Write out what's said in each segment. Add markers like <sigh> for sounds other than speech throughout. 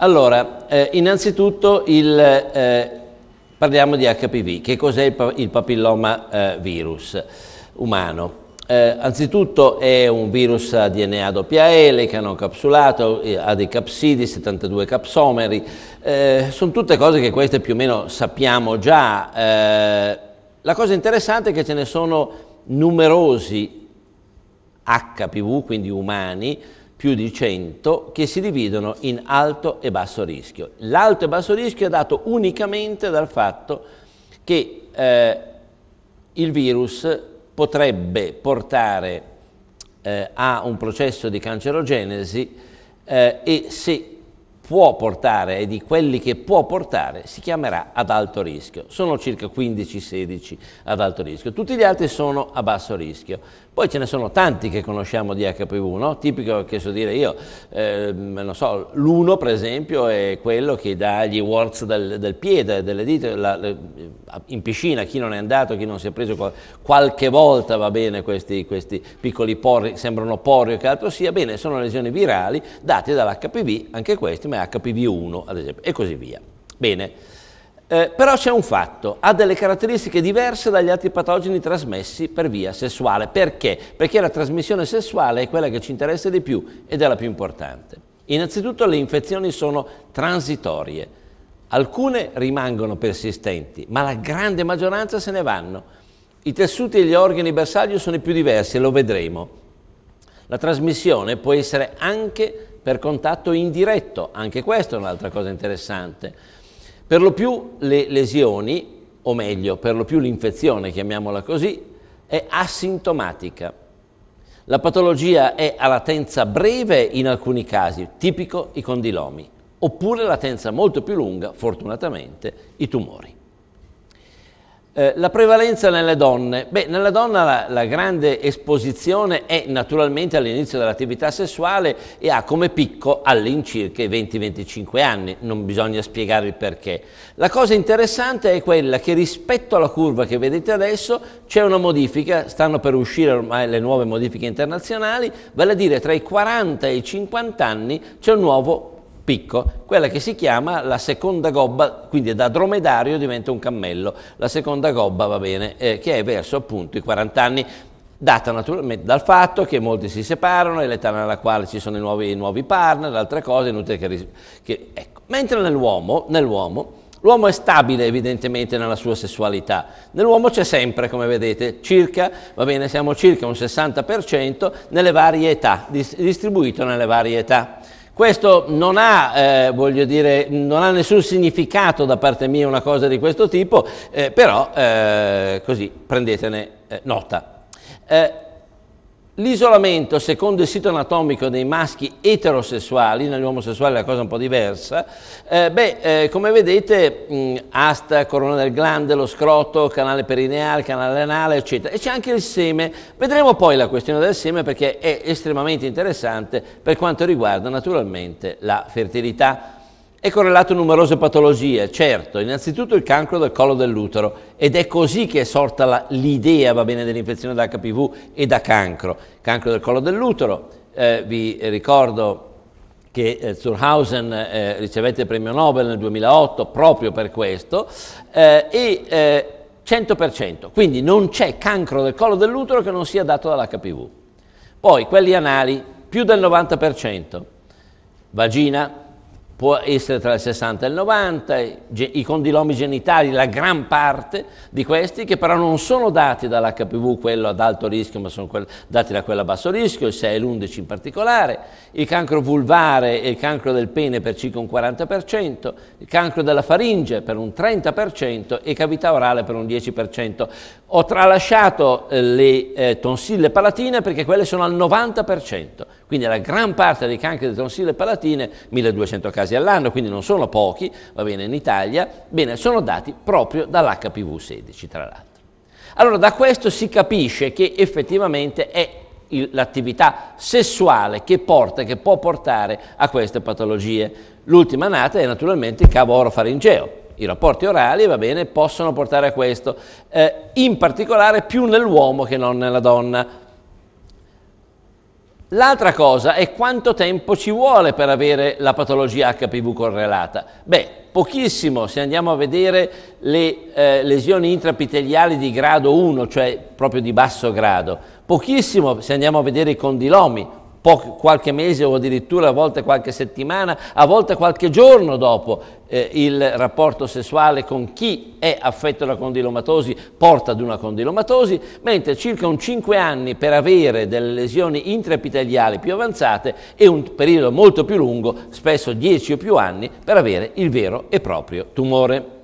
Allora, eh, innanzitutto il, eh, parliamo di HPV. Che cos'è il, il papilloma eh, virus umano? Eh, anzitutto è un virus a DNA doppia elica, hanno capsulato, eh, ha dei capsidi, 72 capsomeri. Eh, sono tutte cose che queste più o meno sappiamo già. la cosa interessante è che ce ne sono numerosi HPV, quindi umani, più di 100 che si dividono in alto e basso rischio. L'alto e basso rischio è dato unicamente dal fatto che eh, il virus potrebbe portare eh, a un processo di cancerogenesi eh, e se può portare e di quelli che può portare si chiamerà ad alto rischio. Sono circa 15-16 ad alto rischio, tutti gli altri sono a basso rischio. Poi ce ne sono tanti che conosciamo di HPV, no? tipico che so dire io, eh, non so, l'uno per esempio è quello che dà gli warts del, del piede, delle dita, la, le, in piscina, chi non è andato, chi non si è preso qualche volta va bene questi, questi piccoli porri, sembrano porri o che altro sia, bene, sono lesioni virali date dall'HPV, anche questi, ma HPV1 ad esempio, e così via. Bene. Eh, però c'è un fatto, ha delle caratteristiche diverse dagli altri patogeni trasmessi per via sessuale. Perché? Perché la trasmissione sessuale è quella che ci interessa di più ed è la più importante. Innanzitutto le infezioni sono transitorie, alcune rimangono persistenti, ma la grande maggioranza se ne vanno. I tessuti e gli organi bersaglio sono i più diversi e lo vedremo. La trasmissione può essere anche per contatto indiretto, anche questa è un'altra cosa interessante per lo più le lesioni, o meglio, per lo più l'infezione, chiamiamola così, è asintomatica. La patologia è a latenza breve in alcuni casi, tipico i condilomi, oppure latenza molto più lunga, fortunatamente, i tumori. Eh, la prevalenza nelle donne. Beh, nella donna la, la grande esposizione è naturalmente all'inizio dell'attività sessuale e ha come picco all'incirca i 20-25 anni, non bisogna spiegare il perché. La cosa interessante è quella che rispetto alla curva che vedete adesso c'è una modifica, stanno per uscire ormai le nuove modifiche internazionali, vale a dire tra i 40 e i 50 anni c'è un nuovo picco, quella che si chiama la seconda gobba, quindi da dromedario diventa un cammello, la seconda gobba va bene, eh, che è verso appunto i 40 anni, data naturalmente dal fatto che molti si separano, è l'età nella quale ci sono i nuovi, i nuovi partner, altre cose, inutile che... che ecco. Mentre nell'uomo, nell'uomo, L'uomo è stabile evidentemente nella sua sessualità, nell'uomo c'è sempre, come vedete, circa, va bene, siamo circa un 60% nelle varie età, distribuito nelle varie età. Questo non ha, eh, voglio dire, non ha nessun significato da parte mia una cosa di questo tipo, eh, però eh, così prendetene eh, nota. Eh, L'isolamento, secondo il sito anatomico dei maschi eterosessuali, negli è una cosa un po' diversa, eh, beh, eh, come vedete, mh, mm, asta, corona del glande, lo scroto, canale perineale, canale anale, eccetera. E c'è anche il seme. Vedremo poi la questione del seme perché è estremamente interessante per quanto riguarda naturalmente la fertilità. È correlato a numerose patologie, certo, innanzitutto il cancro del collo dell'utero ed è così che è sorta l'idea, va bene, dell'infezione da HPV e da cancro. Cancro del collo dell'utero, eh, vi ricordo che eh, Zurhausen eh, ricevette il premio Nobel nel 2008 proprio per questo, eh, e 100%, eh, quindi non c'è cancro del collo dell'utero che non sia dato dall'HPV. Poi quelli anali, più del 90%, vagina, può essere tra il 60 e il 90, i condilomi genitali, la gran parte di questi, che però non sono dati dall'HPV, quello ad alto rischio, ma sono dati da quello a basso rischio, il 6 e l'11 in particolare, il cancro vulvare e il cancro del pene per circa un 40%, il cancro della faringe per un 30% e cavità orale per un 10%. Ho tralasciato eh, le eh, tonsille palatine perché quelle sono al 90%. Quindi la gran parte dei cancri del tonsille palatine, 1200 casi all'anno, quindi non sono pochi, va bene, in Italia, bene, sono dati proprio dall'HPV 16, tra l'altro. Allora, da questo si capisce che effettivamente è l'attività sessuale che porta, che può portare a queste patologie. L'ultima nata è naturalmente il cavo orofaringeo. I rapporti orali, va bene, possono portare a questo, eh, in particolare più nell'uomo che non nella donna L'altra cosa è quanto tempo ci vuole per avere la patologia HPV correlata. Beh, pochissimo se andiamo a vedere le eh, lesioni intrapiteliali di grado 1, cioè proprio di basso grado, pochissimo se andiamo a vedere i condilomi, pochi, qualche mese o addirittura a volte qualche settimana, a volte qualche giorno dopo eh, il rapporto sessuale con chi è affetto da condilomatosi porta ad una condilomatosi, mentre circa un 5 anni per avere delle lesioni intraepiteliali più avanzate e un periodo molto più lungo, spesso 10 o più anni, per avere il vero e proprio tumore.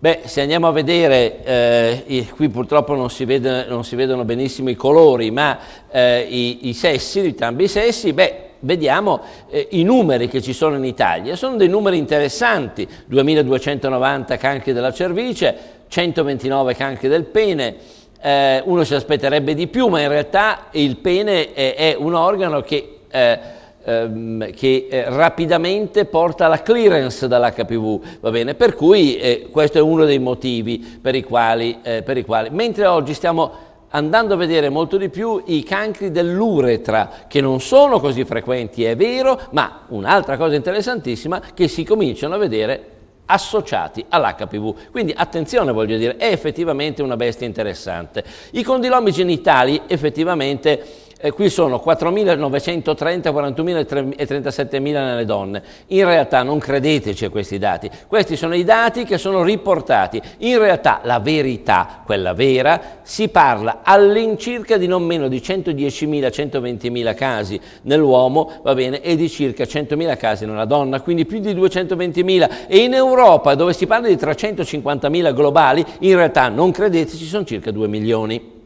Beh, se andiamo a vedere, eh, qui purtroppo non si, vede, non si, vedono benissimo i colori, ma eh, i, i, sessi, entrambi i sessi, beh, vediamo eh, i numeri che ci sono in Italia. Sono dei numeri interessanti, 2290 cancri della cervice, 129 cancri del pene, eh, uno si aspetterebbe di più, ma in realtà il pene è, è un organo che eh, ehm, che eh, rapidamente porta alla clearance dall'HPV, va bene? Per cui eh, questo è uno dei motivi per i, quali, eh, per i quali, mentre oggi stiamo andando a vedere molto di più i cancri dell'uretra, che non sono così frequenti, è vero, ma un'altra cosa interessantissima che si cominciano a vedere associati all'HPV. Quindi attenzione, voglio dire, è effettivamente una bestia interessante. I condilomi genitali effettivamente e eh, qui sono 4.930, 41.000 nelle donne. In realtà non credeteci a questi dati, questi sono i dati che sono riportati. In realtà la verità, quella vera, si parla all'incirca di non meno di 110.000-120.000 casi nell'uomo, va bene, e di circa 100.000 casi nella donna, quindi più di 220.000. E in Europa, dove si parla di 350.000 globali, in realtà non credeteci, sono circa 2 milioni.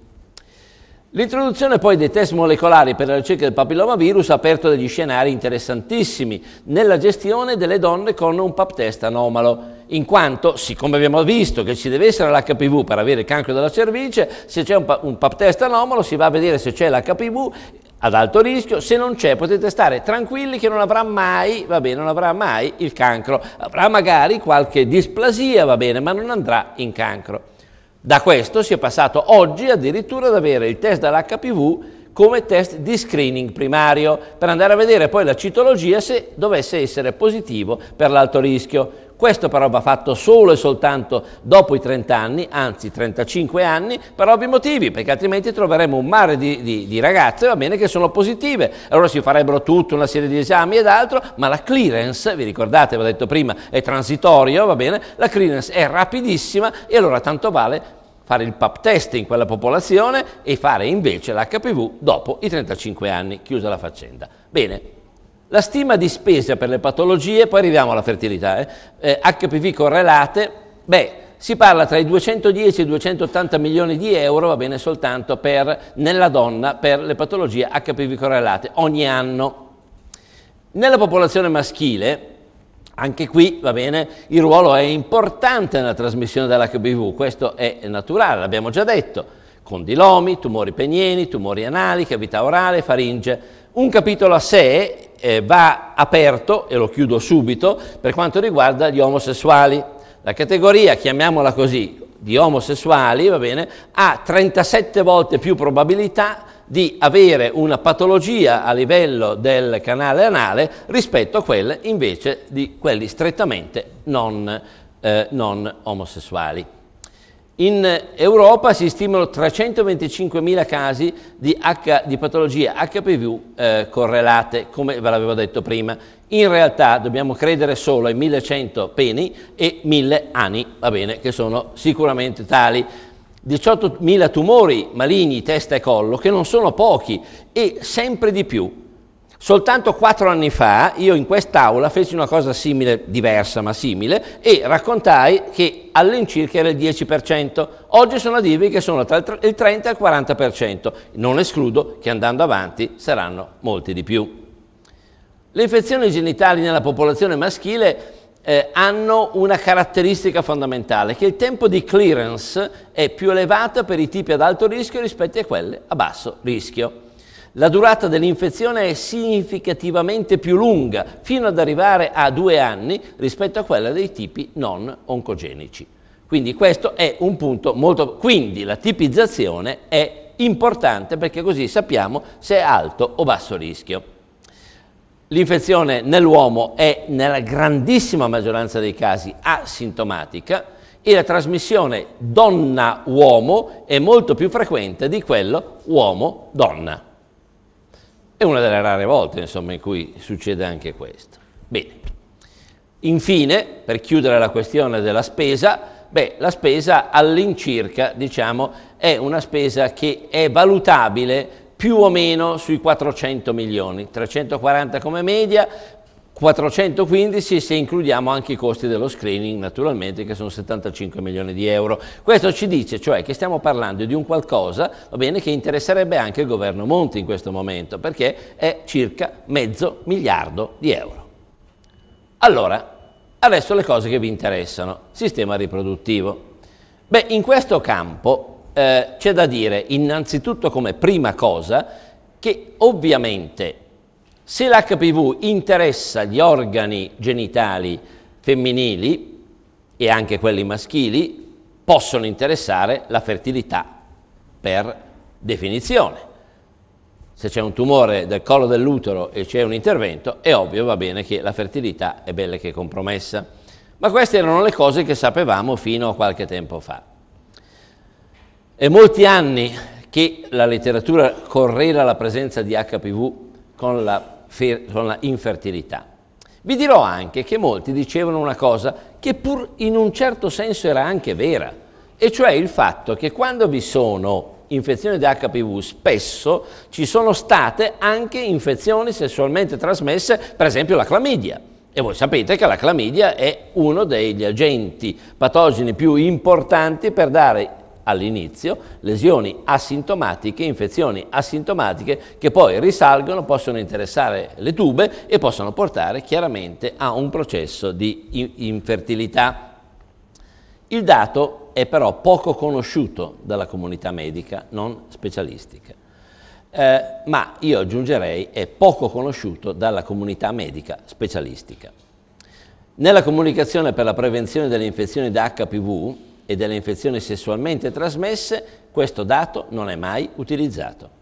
L'introduzione poi dei test molecolari per la ricerca del papillomavirus ha aperto degli scenari interessantissimi nella gestione delle donne con un pap test anomalo, in quanto, siccome abbiamo visto che ci deve essere l'HPV per avere il cancro della cervice, se c'è un, pap test anomalo si va a vedere se c'è l'HPV ad alto rischio, se non c'è potete stare tranquilli che non avrà mai, va bene, non avrà mai il cancro, avrà magari qualche displasia, va bene, ma non andrà in cancro. Da questo si è passato oggi addirittura ad avere il test dall'HPV come test di screening primario per andare a vedere poi la citologia se dovesse essere positivo per l'alto rischio. Questo però va fatto solo e soltanto dopo i 30 anni, anzi 35 anni, per ovvi motivi, perché altrimenti troveremo un mare di, di, di ragazze, va bene, che sono positive. Allora si farebbero tutta una serie di esami ed altro, ma la clearance, vi ricordate, vi ho detto prima, è transitorio, va bene, la clearance è rapidissima e allora tanto vale fare il pap test in quella popolazione e fare invece l'HPV dopo i 35 anni, chiusa la faccenda. Bene, la stima di spesa per le patologie, poi arriviamo alla fertilità, eh? Eh, HPV correlate, beh, si parla tra i 210 e i 280 milioni di euro, va bene soltanto per, nella donna per le patologie HPV correlate ogni anno. Nella popolazione maschile, anche qui, va bene, il ruolo è importante nella trasmissione dell'HPV, questo è naturale, l'abbiamo già detto. Condilomi, tumori penieni, tumori anali, cavità orale, faringe. Un capitolo a sé eh, va aperto, e lo chiudo subito, per quanto riguarda gli omosessuali. La categoria, chiamiamola così, di omosessuali, va bene, ha 37 volte più probabilità di avere una patologia a livello del canale anale rispetto a quelle invece di quelli strettamente non, eh, non omosessuali. In Europa si stimano 325.000 casi di, H, di patologie HPV eh, correlate, come ve l'avevo detto prima. In realtà dobbiamo credere solo ai 1100 peni e 1000 anni, va bene, che sono sicuramente tali. 18.000 tumori maligni, testa e collo, che non sono pochi e sempre di più Soltanto quattro anni fa io in quest'aula feci una cosa simile, diversa ma simile, e raccontai che all'incirca era il 10%. Oggi sono a dirvi che sono tra il 30 e il 40%. Non escludo che andando avanti saranno molti di più. Le infezioni genitali nella popolazione maschile eh, hanno una caratteristica fondamentale, che il tempo di clearance è più elevato per i tipi ad alto rischio rispetto a quelli a basso rischio. La durata dell'infezione è significativamente più lunga, fino ad arrivare a due anni rispetto a quella dei tipi non oncogenici. Quindi questo è un punto molto... Quindi la tipizzazione è importante perché così sappiamo se è alto o basso rischio. L'infezione nell'uomo è nella grandissima maggioranza dei casi asintomatica e la trasmissione donna-uomo è molto più frequente di quello uomo-donna. È una delle rare volte, insomma, in cui succede anche questo. Bene. Infine, per chiudere la questione della spesa, beh, la spesa all'incirca, diciamo, è una spesa che è valutabile più o meno sui 400 milioni, 340 come media, 415 se includiamo anche i costi dello screening naturalmente che sono 75 milioni di euro. Questo ci dice cioè che stiamo parlando di un qualcosa bene, che interesserebbe anche il governo Monti in questo momento perché è circa mezzo miliardo di euro. Allora, adesso le cose che vi interessano. Sistema riproduttivo. Beh, in questo campo eh, c'è da dire innanzitutto come prima cosa che ovviamente se l'HPV interessa gli organi genitali femminili e anche quelli maschili, possono interessare la fertilità per definizione. Se c'è un tumore del collo dell'utero e c'è un intervento, è ovvio, va bene che la fertilità è bella che compromessa. Ma queste erano le cose che sapevamo fino a qualche tempo fa. È molti anni che la letteratura correla la presenza di HPV con la con la infertilità. Vi dirò anche che molti dicevano una cosa che pur in un certo senso era anche vera, e cioè il fatto che quando vi sono infezioni da HPV spesso ci sono state anche infezioni sessualmente trasmesse, per esempio la clamidia. E voi sapete che la clamidia è uno degli agenti patogeni più importanti per dare all'inizio, lesioni asintomatiche, infezioni asintomatiche che poi risalgono, possono interessare le tube e possono portare chiaramente a un processo di infertilità. Il dato è però poco conosciuto dalla comunità medica non specialistica, eh, ma io aggiungerei è poco conosciuto dalla comunità medica specialistica. Nella comunicazione per la prevenzione delle infezioni da HPV e delle infezioni sessualmente trasmesse, questo dato non è mai utilizzato.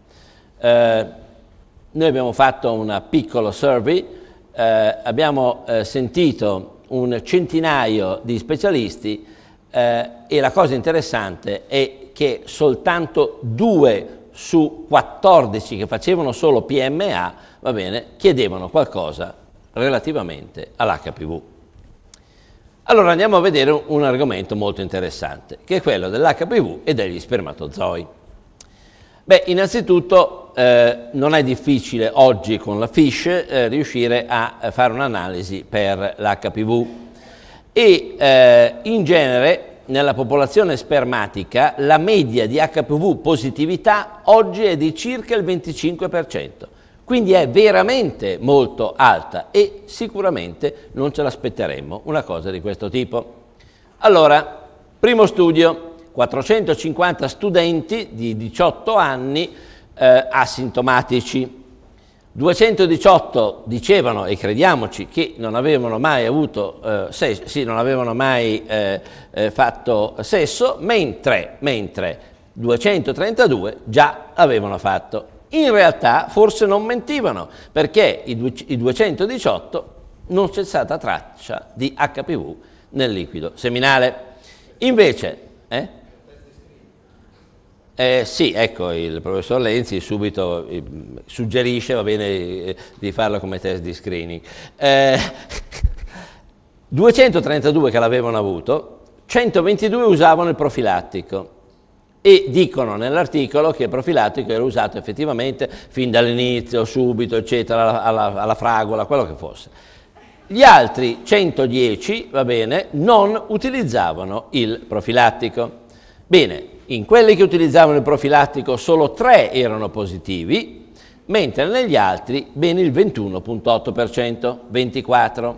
Eh, noi abbiamo fatto un piccolo survey, eh, abbiamo eh, sentito un centinaio di specialisti eh, e la cosa interessante è che soltanto due su 14 che facevano solo PMA, va bene, chiedevano qualcosa relativamente all'HPV. Allora andiamo a vedere un argomento molto interessante, che è quello dell'HPV e degli spermatozoi. Beh, innanzitutto eh, non è difficile oggi con la FISH eh, riuscire a fare un'analisi per l'HPV e eh, in genere nella popolazione spermatica la media di HPV positività oggi è di circa il 25%. Quindi è veramente molto alta e sicuramente non ce l'aspetteremmo una cosa di questo tipo. Allora, primo studio, 450 studenti di 18 anni eh, asintomatici. 218 dicevano, e crediamoci, che non avevano mai, avuto, eh, sesso, sì, non avevano mai eh, eh, fatto sesso, mentre, mentre 232 già avevano fatto in realtà forse non mentivano, perché i 218 non c'è stata traccia di HPV nel liquido seminale. Invece, eh? Eh, sì, ecco, il professor Lenzi subito eh, suggerisce, va bene, eh, di farlo come test di screening. 232 eh, <laughs> che l'avevano avuto, 122 usavano il profilattico, e dicono nell'articolo che il profilattico era usato effettivamente fin dall'inizio, subito, eccetera, alla, alla, alla, fragola, quello che fosse. Gli altri 110, va bene, non utilizzavano il profilattico. Bene, in quelli che utilizzavano il profilattico solo 3 erano positivi, mentre negli altri ben il 21.8%, 24%.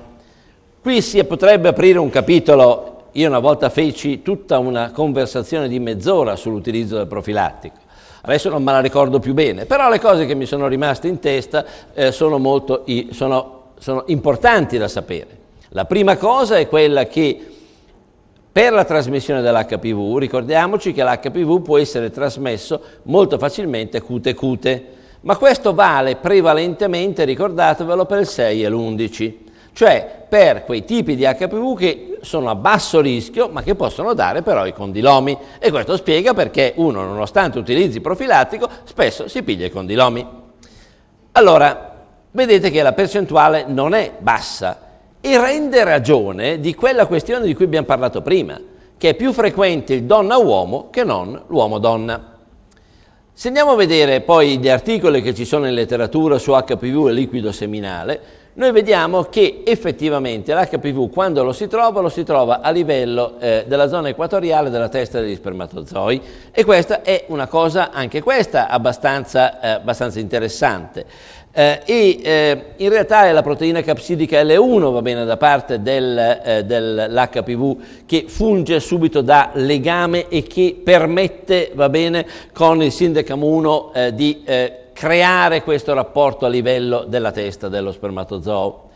Qui si potrebbe aprire un capitolo io una volta feci tutta una conversazione di mezz'ora sull'utilizzo del profilattico. Adesso non me la ricordo più bene, però le cose che mi sono rimaste in testa eh, sono, molto, sono, sono importanti da sapere. La prima cosa è quella che per la trasmissione dell'HPV, ricordiamoci che l'HPV può essere trasmesso molto facilmente cute-cute, ma questo vale prevalentemente, ricordatevelo, per il 6 e l'11 cioè per quei tipi di HPV che sono a basso rischio ma che possono dare però i condilomi e questo spiega perché uno nonostante utilizzi profilattico spesso si piglia i condilomi. Allora, vedete che la percentuale non è bassa e rende ragione di quella questione di cui abbiamo parlato prima, che è più frequente il donna-uomo che non l'uomo-donna. Se andiamo a vedere poi gli articoli che ci sono in letteratura su HPV e liquido seminale, noi vediamo che effettivamente l'HPV quando lo si trova, lo si trova a livello eh, della zona equatoriale della testa degli spermatozoi e questa è una cosa, anche questa, abbastanza, eh, abbastanza interessante. Eh, e eh, in realtà è la proteina capsidica L1, va bene, da parte del, eh, dell'HPV che funge subito da legame e che permette, va bene, con il sindecam 1 eh, di creare questo rapporto a livello della testa dello spermatozoo.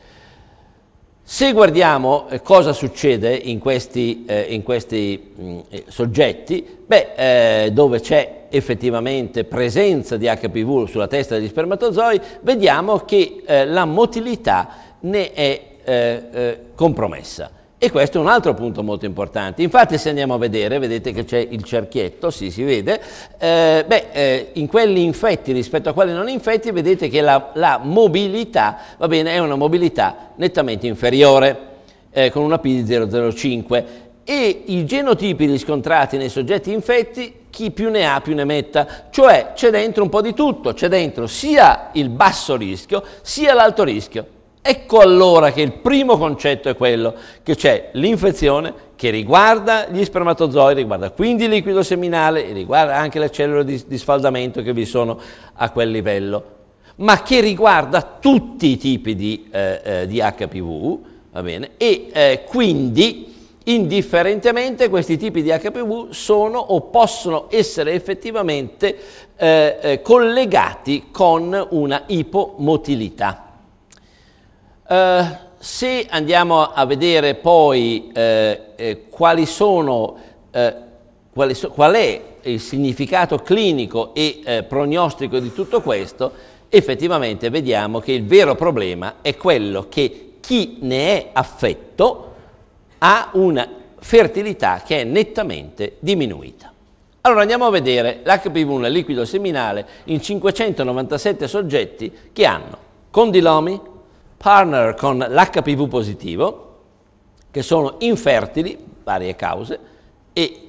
Se guardiamo eh, cosa succede in questi, eh, in questi mh, mm, eh, soggetti, beh, eh, dove c'è effettivamente presenza di HPV sulla testa degli spermatozoi, vediamo che eh, la motilità ne è eh, compromessa. E questo è un altro punto molto importante. Infatti se andiamo a vedere, vedete che c'è il cerchietto, sì, si vede, eh, beh, eh, in quelli infetti rispetto a quelli non infetti vedete che la, la mobilità, va bene, è una mobilità nettamente inferiore, eh, con una P di 0,05 e i genotipi riscontrati nei soggetti infetti, chi più ne ha più ne metta, cioè c'è dentro un po' di tutto, c'è dentro sia il basso rischio sia l'alto rischio. Ecco allora che il primo concetto è quello, che c'è l'infezione che riguarda gli spermatozoi, riguarda quindi il liquido seminale, riguarda anche le cellule di, di sfaldamento che vi sono a quel livello, ma che riguarda tutti i tipi di, eh, eh, di HPV, va bene? E eh, quindi indifferentemente questi tipi di HPV sono o possono essere effettivamente eh, eh, collegati con una ipomotilità. Eh, se andiamo a vedere poi eh, eh quali sono, eh, quali so, qual è il significato clinico e prognostico di tutto questo, effettivamente vediamo che il vero problema è quello che chi ne è affetto ha una fertilità che è nettamente diminuita. Allora andiamo a vedere l'HPV nel liquido seminale in 597 soggetti che hanno condilomi, partner con l'HPV positivo, che sono infertili, varie cause, e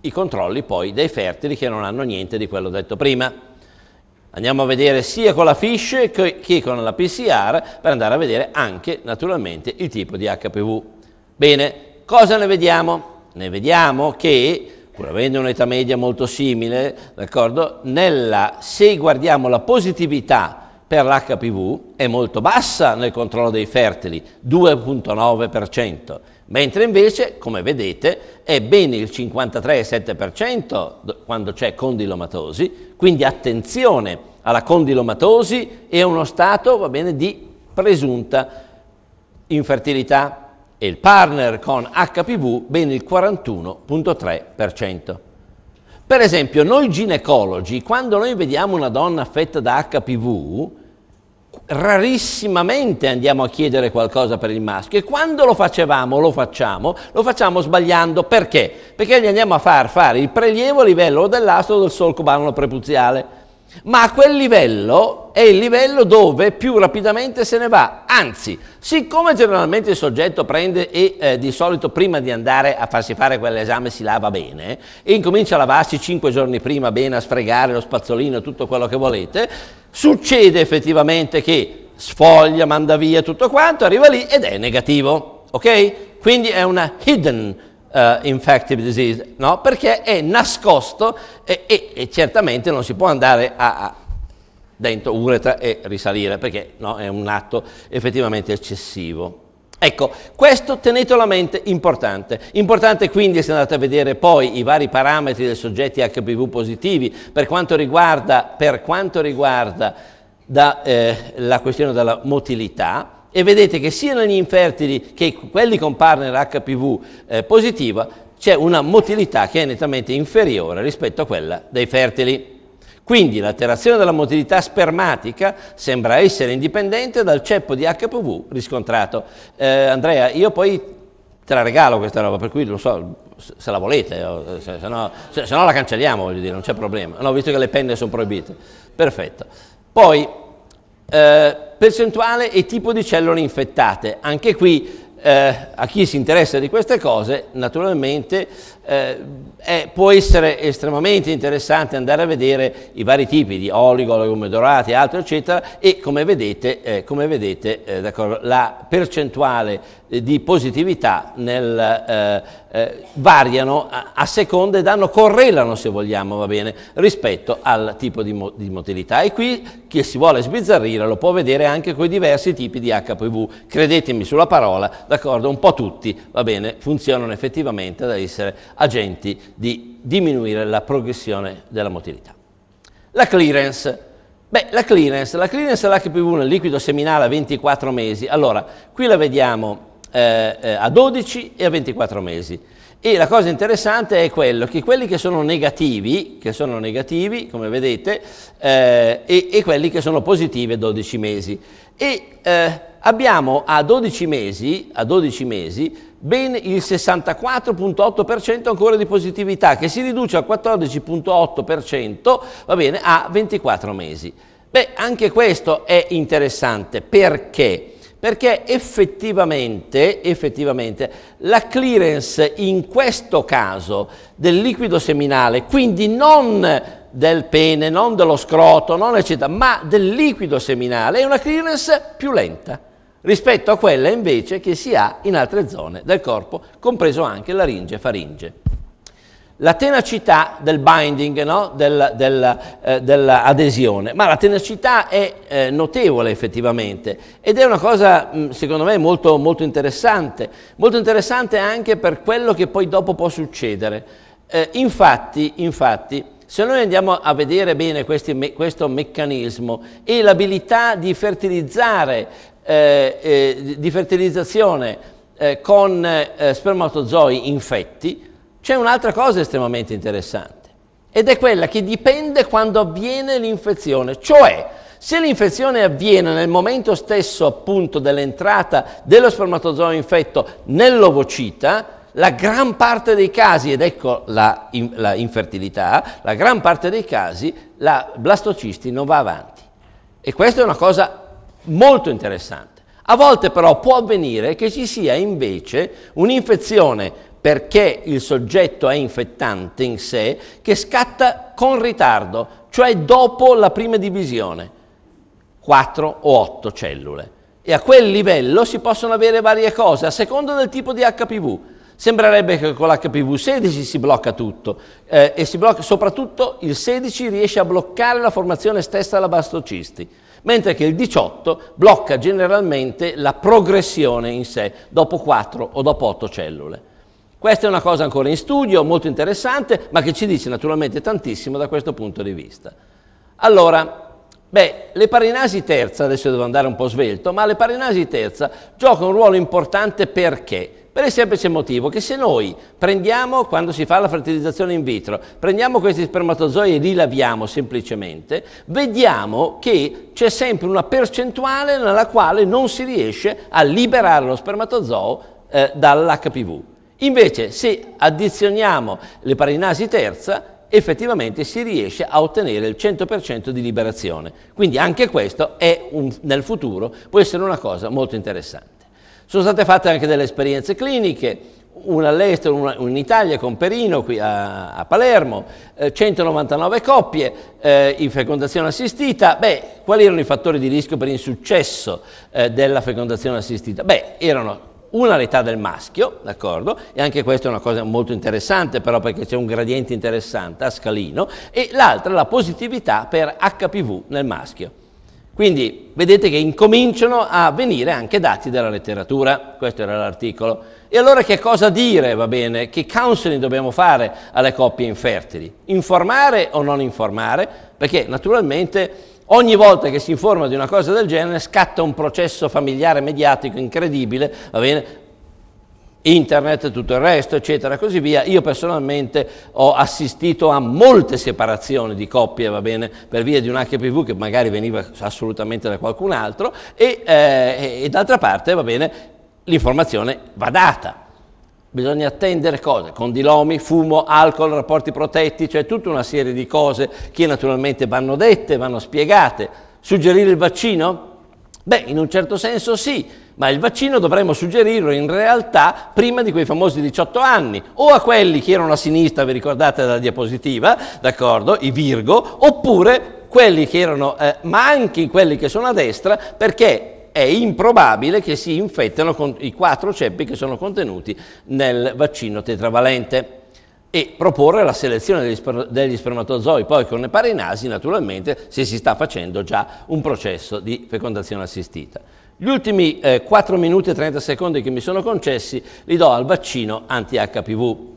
i controlli poi dei fertili che non hanno niente di quello detto prima. Andiamo a vedere sia con la FISH che con la PCR per andare a vedere anche naturalmente il tipo di HPV. Bene, cosa ne vediamo? Ne vediamo che pur avendo un'età media molto simile, d'accordo, nella, se guardiamo la positività per l'HPV è molto bassa nel controllo dei fertili, 2.9%, mentre invece, come vedete, è bene il 53,7% quando c'è condilomatosi, quindi attenzione alla condilomatosi e a uno stato va bene, di presunta infertilità e il partner con HPV bene il 41.3%. Per esempio, noi ginecologi, quando noi vediamo una donna affetta da HPV, rarissimamente andiamo a chiedere qualcosa per il maschio e quando lo facevamo, lo facciamo, lo facciamo sbagliando perché? Perché gli andiamo a far fare il prelievo a livello dell'astro del solco barno prepuziale ma a quel livello è il livello dove più rapidamente se ne va. Anzi, siccome generalmente il soggetto prende e eh, di solito prima di andare a farsi fare quell'esame si lava bene e incomincia a lavarsi 5 giorni prima bene, a sfregare lo spazzolino, tutto quello che volete, succede effettivamente che sfoglia, manda via tutto quanto, arriva lì ed è negativo. Ok? Quindi è una hidden Uh, infective disease, no? perché è nascosto e, e, e, certamente non si può andare a, a dentro uretra e risalire, perché no? è un atto effettivamente eccessivo. Ecco, questo tenetelo a mente importante. Importante quindi se andate a vedere poi i vari parametri dei soggetti HPV positivi per quanto riguarda, per quanto riguarda da, eh, la questione della motilità, e vedete che sia negli infertili che quelli con partner HPV eh, positiva c'è una motilità che è nettamente inferiore rispetto a quella dei fertili. Quindi l'alterazione della motilità spermatica sembra essere indipendente dal ceppo di HPV riscontrato. Eh, Andrea, io poi te la regalo questa roba, per cui lo so, se la volete, se, se, no, se, se no la cancelliamo, voglio dire, non c'è problema. No, visto che le penne sono proibite. Perfetto. Poi eh, percentuale e tipo di cellule infettate. Anche qui eh, a chi si interessa di queste cose naturalmente eh, è, eh, può essere estremamente interessante andare a vedere i vari tipi di oligo, legumi dorati, altro eccetera e come vedete, eh, come vedete eh, la percentuale eh, di positività nel, eh, variano a, a seconda e danno, correlano se vogliamo, va bene, rispetto al tipo di, mo, di motilità e qui chi si vuole sbizzarrire lo può vedere anche con i diversi tipi di HPV, credetemi sulla parola, d'accordo, un po' tutti, va bene, funzionano effettivamente da essere agenti di diminuire la progressione della motilità. La clearance. Beh, la clearance, la clearance dell'HPV nel liquido seminale a 24 mesi, allora qui la vediamo eh, eh a 12 e a 24 mesi. E la cosa interessante è quello che quelli che sono negativi, che sono negativi come vedete, eh, e, e, quelli che sono positivi a 12 mesi. E eh, abbiamo a 12 mesi, a 12 mesi ben il 64.8% ancora di positività che si riduce al 14.8% va bene, a 24 mesi. Beh, anche questo è interessante perché? Perché effettivamente, effettivamente la clearance in questo caso del liquido seminale, quindi non del pene, non dello scroto, non eccetera, ma del liquido seminale è una clearance più lenta rispetto a quella invece che si ha in altre zone del corpo, compreso anche laringe e faringe. La tenacità del binding, no? del, del, eh, dell'adesione, ma la tenacità è eh, notevole effettivamente ed è una cosa mm, secondo me molto, molto interessante, molto interessante anche per quello che poi dopo può succedere. Eh, infatti, infatti, se noi andiamo a vedere bene questi, questo meccanismo e l'abilità di fertilizzare eh, eh, di fertilizzazione eh, con eh, spermatozoi infetti, c'è un'altra cosa estremamente interessante ed è quella che dipende quando avviene l'infezione, cioè se l'infezione avviene nel momento stesso appunto dell'entrata dello spermatozoo infetto nell'ovocita, la gran parte dei casi, ed ecco la, in, la, infertilità, la gran parte dei casi la blastocisti non va avanti. E questa è una cosa molto interessante. A volte però può avvenire che ci sia invece un'infezione perché il soggetto è infettante in sé che scatta con ritardo, cioè dopo la prima divisione, 4 o 8 cellule. E a quel livello si possono avere varie cose a seconda del tipo di HPV. Sembrerebbe che con l'HPV 16 si blocca tutto eh, e blocca, soprattutto il 16 riesce a bloccare la formazione stessa della bastocisti mentre che il 18 blocca generalmente la progressione in sé dopo 4 o dopo 8 cellule. Questa è una cosa ancora in studio, molto interessante, ma che ci dice naturalmente tantissimo da questo punto di vista. Allora, beh, parinasi terza, adesso devo andare un po' svelto, ma le parinasi terza giocano un ruolo importante perché? Per il semplice motivo che se noi prendiamo, quando si fa la fertilizzazione in vitro, prendiamo questi spermatozoi e li laviamo semplicemente, vediamo che c'è sempre una percentuale nella quale non si riesce a liberare lo spermatozoo eh, dall'HPV. Invece se addizioniamo le parinasi terza, effettivamente si riesce a ottenere il 100% di liberazione. Quindi anche questo un, nel futuro può essere una cosa molto interessante. Sono state fatte anche delle esperienze cliniche, una all'estero, una in Italia con Perino qui a, a Palermo, eh, 199 coppie eh, in fecondazione assistita. Beh, quali erano i fattori di rischio per insuccesso eh, della fecondazione assistita? Beh, erano una l'età del maschio, d'accordo? E anche questa è una cosa molto interessante però perché c'è un gradiente interessante a scalino e l'altra la positività per HPV nel maschio. Quindi vedete che incominciano a venire anche dati della letteratura, questo era l'articolo. E allora che cosa dire, va bene? Che counseling dobbiamo fare alle coppie infertili? Informare o non informare? Perché naturalmente ogni volta che si informa di una cosa del genere scatta un processo familiare mediatico incredibile, va bene? internet e tutto il resto, eccetera, così via. Io personalmente ho assistito a molte separazioni di coppie, va bene, per via di un HPV che magari veniva assolutamente da qualcun altro e, eh, e d'altra parte, va bene, l'informazione va data. Bisogna attendere cose, condilomi, fumo, alcol, rapporti protetti, cioè tutta una serie di cose che naturalmente vanno dette, vanno spiegate. Suggerire il vaccino? Beh, in un certo senso sì, ma il vaccino dovremmo suggerirlo in realtà prima di quei famosi 18 anni, o a quelli che erano a sinistra, vi ricordate dalla diapositiva, d'accordo, i Virgo, oppure quelli che erano, eh, ma anche quelli che sono a destra, perché è improbabile che si infettano con i quattro ceppi che sono contenuti nel vaccino tetravalente e proporre la selezione degli, sper- degli spermatozoi, poi con le pare naturalmente se si sta facendo già un processo di fecondazione assistita. Gli ultimi eh, 4 minuti e 30 secondi che mi sono concessi li do al vaccino anti-HPV.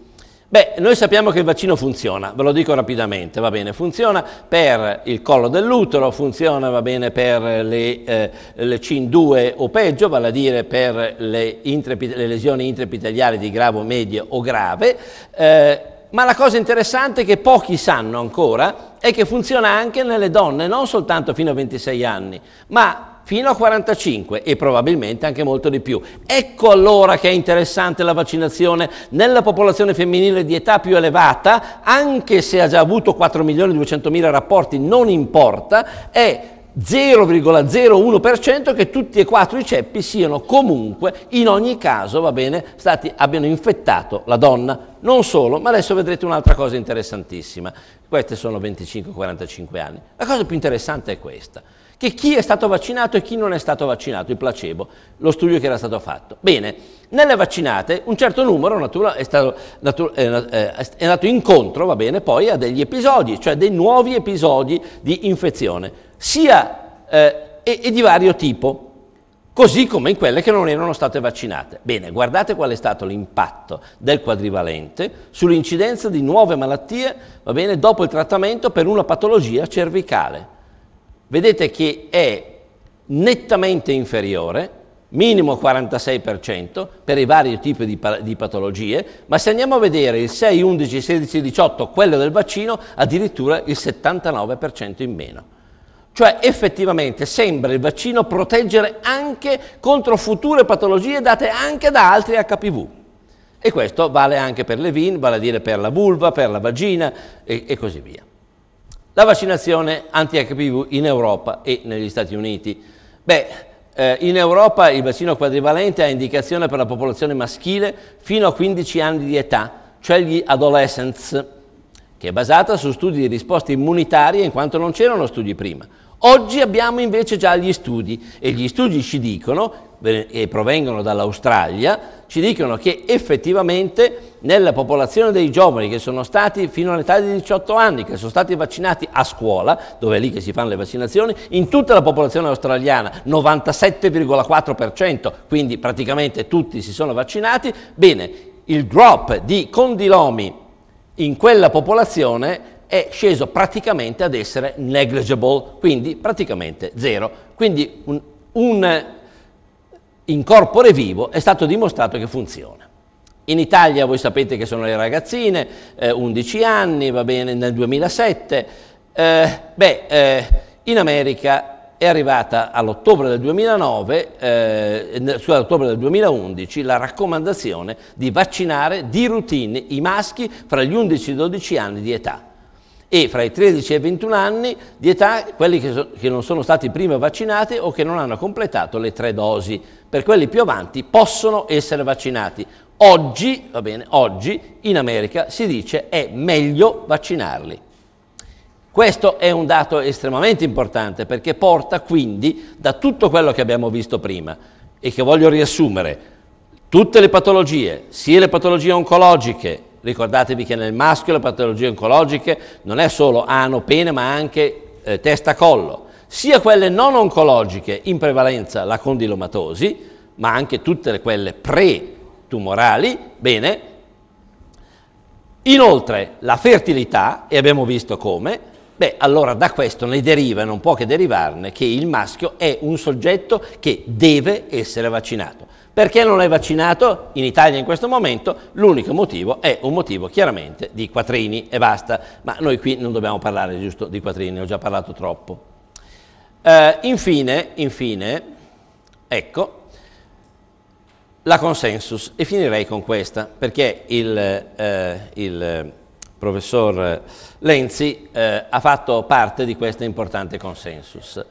Beh, noi sappiamo che il vaccino funziona, ve lo dico rapidamente, va bene, funziona per il collo dell'utero, funziona va bene per le, eh, le CIN2 o peggio, vale a dire per le, le lesioni intraepiteliali di gravo, medio o grave, eh, ma la cosa interessante che pochi sanno ancora è che funziona anche nelle donne, non soltanto fino a 26 anni, ma fino a 45 e probabilmente anche molto di più. Ecco allora che è interessante la vaccinazione nella popolazione femminile di età più elevata, anche se ha già avuto 4.200.000 rapporti, non importa, è 0,01% che tutti e quattro i ceppi siano comunque, in ogni caso, va bene, stati, abbiano infettato la donna. Non solo, ma adesso vedrete un'altra cosa interessantissima. Queste sono 25-45 anni. La cosa più interessante è questa che chi è stato vaccinato e chi non è stato vaccinato, il placebo, lo studio che era stato fatto. Bene, nelle vaccinate un certo numero è, stato, è andato incontro, va bene, poi a degli episodi, cioè dei nuovi episodi di infezione, sia eh, e, e di vario tipo così come in quelle che non erano state vaccinate. Bene, guardate qual è stato l'impatto del quadrivalente sull'incidenza di nuove malattie, va bene, dopo il trattamento per una patologia cervicale vedete che è nettamente inferiore, minimo 46% per i vari tipi di, di, patologie, ma se andiamo a vedere il 6, 11, 16, 18, quello del vaccino, addirittura il 79% in meno. Cioè effettivamente sembra il vaccino proteggere anche contro future patologie date anche da altri HPV. E questo vale anche per le VIN, vale a dire per la vulva, per la vagina e, e così via la vaccinazione anti-HPV in Europa e negli Stati Uniti. Beh, eh, in Europa il vaccino quadrivalente ha indicazione per la popolazione maschile fino a 15 anni di età, cioè gli adolescents, che è basata su studi di risposte immunitarie in quanto non c'erano studi prima. Oggi abbiamo invece già gli studi e gli studi ci dicono, che provengono dall'Australia, ci dicono che effettivamente nella popolazione dei giovani che sono stati fino all'età di 18 anni, che sono stati vaccinati a scuola, dove è lì che si fanno le vaccinazioni, in tutta la popolazione australiana 97,4%, quindi praticamente tutti si sono vaccinati, bene, il drop di condilomi in quella popolazione è sceso praticamente ad essere negligible, quindi praticamente zero. Quindi un, un eh, incorpore vivo è stato dimostrato che funziona. In Italia voi sapete che sono le ragazzine, eh, 11 anni, va bene, nel 2007. Eh, beh, eh, in America è arrivata all'ottobre del 2009, eh, sull'ottobre del 2011, la raccomandazione di vaccinare di routine i maschi fra gli 11 e i 12 anni di età e fra i 13 e i 21 anni di età quelli che, so, che, non sono stati prima vaccinati o che non hanno completato le tre dosi. Per quelli più avanti possono essere vaccinati. Oggi, va bene, oggi in America si dice è meglio vaccinarli. Questo è un dato estremamente importante perché porta quindi da tutto quello che abbiamo visto prima e che voglio riassumere, tutte le patologie, sia le patologie oncologiche ricordatevi che nel maschio le patologie oncologiche non è solo ano, pene, ma anche eh, testa-collo, sia quelle non oncologiche, in prevalenza la condilomatosi, ma anche tutte quelle pre-tumorali, bene. Inoltre la fertilità, e abbiamo visto come, Beh, allora da questo ne deriva, non può che derivarne, che il maschio è un soggetto che deve essere vaccinato. Perché non è vaccinato? In Italia in questo momento l'unico motivo è un motivo chiaramente di quattrini e basta, ma noi qui non dobbiamo parlare giusto di quattrini, ho già parlato troppo. Eh, infine, infine, ecco, la consensus e finirei con questa perché il, eh, il professor Lenzi eh, ha fatto parte di questa importante consensus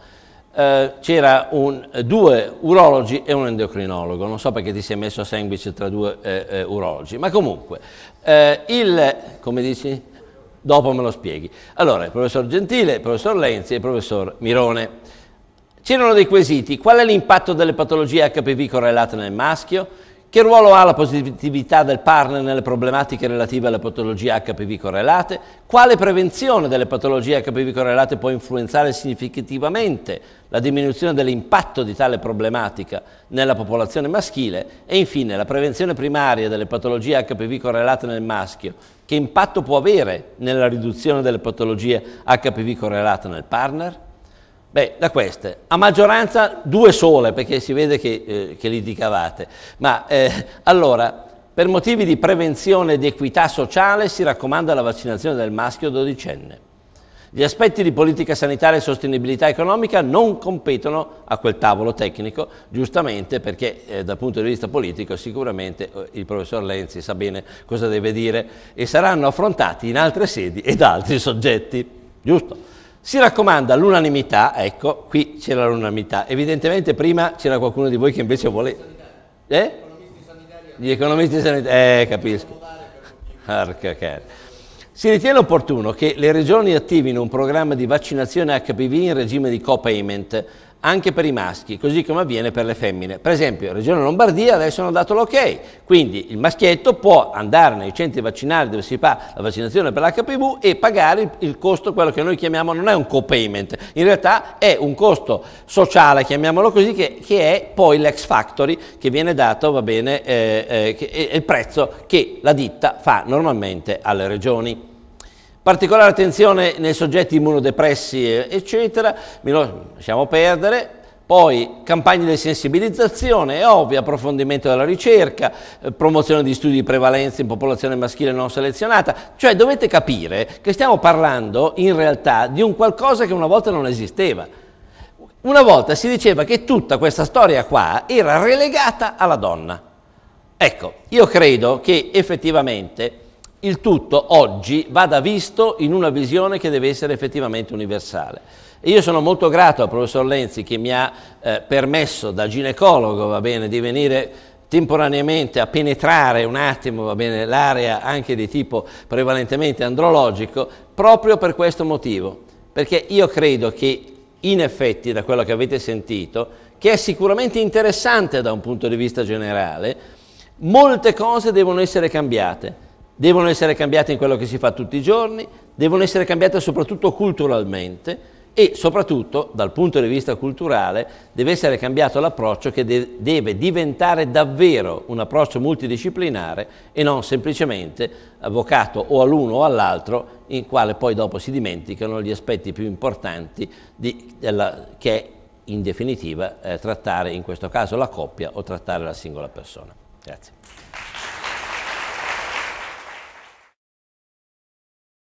eh, c'erano due urologi e un endocrinologo, non so perché ti sei messo a sandwich tra due eh, eh urologi, ma comunque, eh, il, come dici? Dopo me lo spieghi. Allora, il professor Gentile, il professor Lenzi e il professor Mirone. C'erano dei quesiti, qual è l'impatto delle patologie HPV correlate nel maschio? Che ruolo ha la positività del partner nelle problematiche relative alle patologie HPV correlate? Quale prevenzione delle patologie HPV correlate può influenzare significativamente la diminuzione dell'impatto di tale problematica nella popolazione maschile? E infine, la prevenzione primaria delle patologie HPV correlate nel maschio, che impatto può avere nella riduzione delle patologie HPV correlate nel partner? Beh, da queste, a maggioranza due sole, perché si vede che, eh, che litigavate. Ma eh, allora, per motivi di prevenzione ed equità sociale si raccomanda la vaccinazione del maschio dodicenne. Gli aspetti di politica sanitaria e sostenibilità economica non competono a quel tavolo tecnico, giustamente perché eh, dal punto di vista politico sicuramente eh, il professor Lenzi sa bene cosa deve dire e saranno affrontati in altre sedi e da altri soggetti, giusto? Si raccomanda l'unanimità, ecco, qui c'era l'unanimità. Evidentemente prima c'era qualcuno di voi che invece vuole... Eh? Gli economisti sanitari. Eh, capisco. Arca cara. Si ritiene opportuno che le regioni attivino un programma di vaccinazione HPV in regime di copayment anche per i maschi, così come avviene per le femmine. Per esempio, in Regione Lombardia adesso hanno dato l'ok, quindi il maschietto può andare nei centri vaccinali dove si fa la vaccinazione per l'HPV e pagare il costo, quello che noi chiamiamo, non è un co-payment, in realtà è un costo sociale, chiamiamolo così, che, che è poi l'ex factory che viene dato, va bene, eh, eh, che è il prezzo che la ditta fa normalmente alle regioni. Particolare attenzione nei soggetti immunodepressi, eh, eccetera, mi lasciamo perdere. Poi campagne di sensibilizzazione, è ovvio, approfondimento della ricerca, eh, promozione di studi di prevalenza in popolazione maschile non selezionata. Cioè dovete capire che stiamo parlando in realtà di un qualcosa che una volta non esisteva. Una volta si diceva che tutta questa storia qua era relegata alla donna. Ecco, io credo che effettivamente il tutto oggi vada visto in una visione che deve essere effettivamente universale. io sono molto grato al professor Lenzi che mi ha eh, permesso da ginecologo bene, di venire temporaneamente a penetrare un attimo l'area anche di tipo prevalentemente andrologico proprio per questo motivo, perché io credo che in effetti da quello che avete sentito, che è sicuramente interessante da un punto di vista generale, molte cose devono essere cambiate devono essere cambiate in quello che si fa tutti i giorni, devono essere cambiate soprattutto culturalmente e soprattutto dal punto di vista culturale deve essere cambiato l'approccio che de deve diventare davvero un approccio multidisciplinare e non semplicemente avvocato o all'uno o all'altro in quale poi dopo si dimenticano gli aspetti più importanti di, della, che è in definitiva eh, trattare in questo caso la coppia o trattare la singola persona. Grazie.